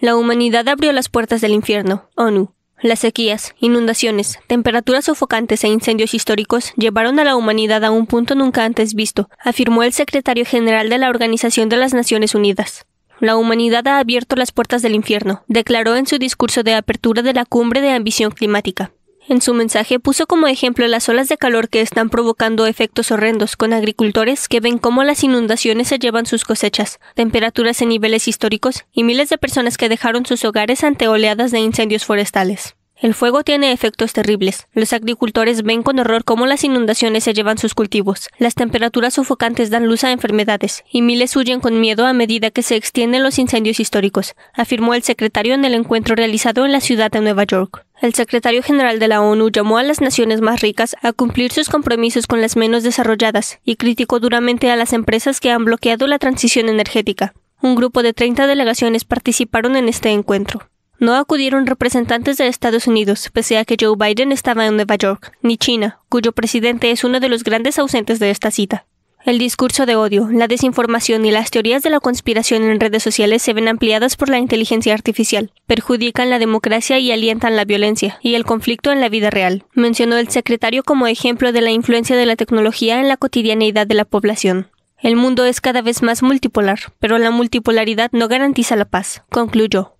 La humanidad abrió las puertas del infierno, ONU. Las sequías, inundaciones, temperaturas sofocantes e incendios históricos llevaron a la humanidad a un punto nunca antes visto, afirmó el secretario general de la Organización de las Naciones Unidas. La humanidad ha abierto las puertas del infierno, declaró en su discurso de apertura de la cumbre de ambición climática. En su mensaje puso como ejemplo las olas de calor que están provocando efectos horrendos con agricultores que ven cómo las inundaciones se llevan sus cosechas, temperaturas en niveles históricos y miles de personas que dejaron sus hogares ante oleadas de incendios forestales. El fuego tiene efectos terribles. Los agricultores ven con horror cómo las inundaciones se llevan sus cultivos. Las temperaturas sofocantes dan luz a enfermedades y miles huyen con miedo a medida que se extienden los incendios históricos, afirmó el secretario en el encuentro realizado en la ciudad de Nueva York. El secretario general de la ONU llamó a las naciones más ricas a cumplir sus compromisos con las menos desarrolladas y criticó duramente a las empresas que han bloqueado la transición energética. Un grupo de 30 delegaciones participaron en este encuentro. No acudieron representantes de Estados Unidos, pese a que Joe Biden estaba en Nueva York, ni China, cuyo presidente es uno de los grandes ausentes de esta cita. El discurso de odio, la desinformación y las teorías de la conspiración en redes sociales se ven ampliadas por la inteligencia artificial, perjudican la democracia y alientan la violencia y el conflicto en la vida real, mencionó el secretario como ejemplo de la influencia de la tecnología en la cotidianeidad de la población. El mundo es cada vez más multipolar, pero la multipolaridad no garantiza la paz, concluyó.